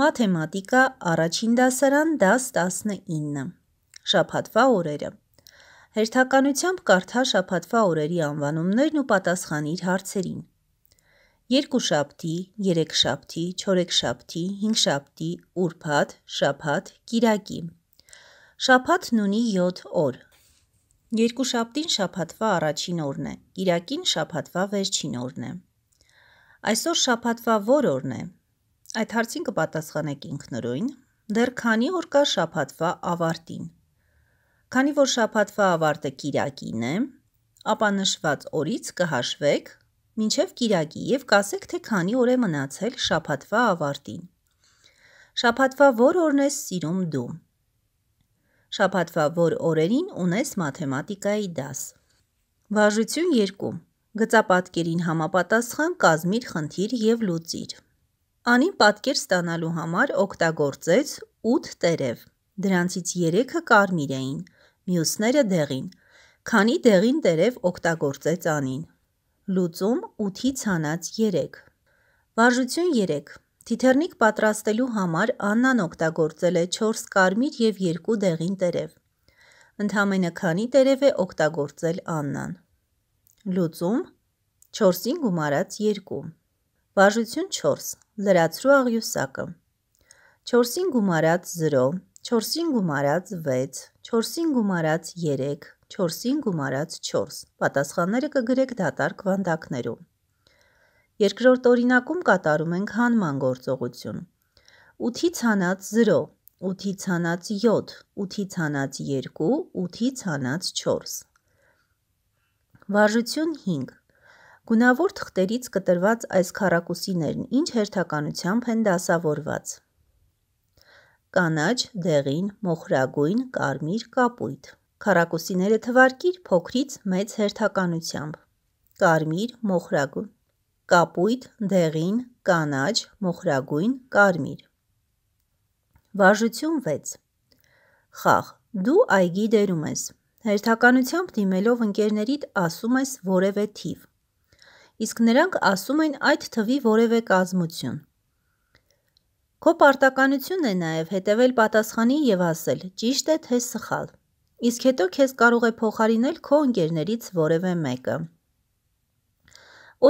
Մաթեմատիկա առաջին դասարան դաս 19։ Շաբաթվա օրերը։ Հերթականությամբ կարդա շաբաթվա օրերի անվանումներն ու պատասխանիր հարցերին։ Երկու շաբթի, երեք շաբթի, չորեք շաբթի, հինգ շաբթի, ուրբաթ, շաբաթ, կիրակի։ Շաբաթն ունի 7 օր։ Երկու շաբթին շաբաթվա առաջին օրն է, կիրակին շաբաթվա վերջին օրն է։ Այսօր շաբաթվա որ օրն է։ Այդ հարցին կպատասխանեք ինքնուրույն, դեռ քանի օր կա շաբաթվա ավարտին։ Քանի որ շաբաթվա ավարտը Կիրակին է, ապա նշված օրից կհաշվեք մինչև Կիրակի եւ կասեք, թե քանի օր է մնացել շաբաթվա ավարտին։ Շաբաթվա որ օրն ես սիրում դու։ Շաբաթվա որ օրերին ունես մաթեմատիկայի դաս։ Բաժություն 2 գծապատկերին համապատասխան կազմիր խնդիր եւ լուծիր։ Անին պատկեր ստանալու համար օգտագործեց 8 տերև։ Դրանցից 3-ը կարմիր էին, մյուսները դեղին։ Քանի դեղին տերև օգտագործեց Անին։ Լուծում 8-ի ցանած 3։ Վարժություն 3։ Թիթեռնիկ պատրաստելու համար Աննան օգտագործել է 4 կարմիր եւ 2 դեղին տերև։ Ընդամենը քանի տերև է օգտագործել Աննան։ Լուծում 4-ին գումարած 2 Բաժություն 4. Լրացրու աղյուսակը։ 4-ին գումարած 0, 4-ին գումարած 6, 4-ին գումարած 3, 4-ին գումարած 4։ Պատասխանները կգրեք դատարկ վանդակներում։ Երկրորդ օրինակում կատարում ենք հանման գործողություն։ 8-ից հանած 0, 8-ից հանած 7, 8-ից հանած 2, 8-ից հանած 4։ Վարժություն 5 Գունավոր թղթերից կտրված այս քառակուսիներն ինչ հերթականությամբ են դասավորված։ Կանաչ, դեղին, մոխրագույն, կարմիր, կապույտ։ Քառակուսիները թվարկիր փոքրից մեծ հերթականությամբ։ Կարմիր, մոխրագույն, կապույտ, դեղին, կանաչ, մոխրագույն, կարմիր։ Վարժություն 6։ Խաղ. Դու այգի դերում ես։ Հերթականությամբ դիմելով ընկերներիդ ասում ես որևէ թիվ իսկ նրանք ասում են այդ թվի որևէ կազմություն։ Քո պարտականությունն է նաև հետևել պատասխանին եւ ասել՝ ճիշտ է թե սխալ։ Իսկ հետո քեզ կարող է փոխարինել քո ընկերներից որևէ մեկը։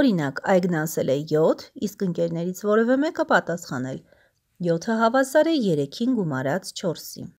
Օրինակ, Այգն ասել է 7, իսկ ընկերներից որևէ մեկը պատասխանել՝ 7-ը հավասար է 3-ին գումարած 4-ին։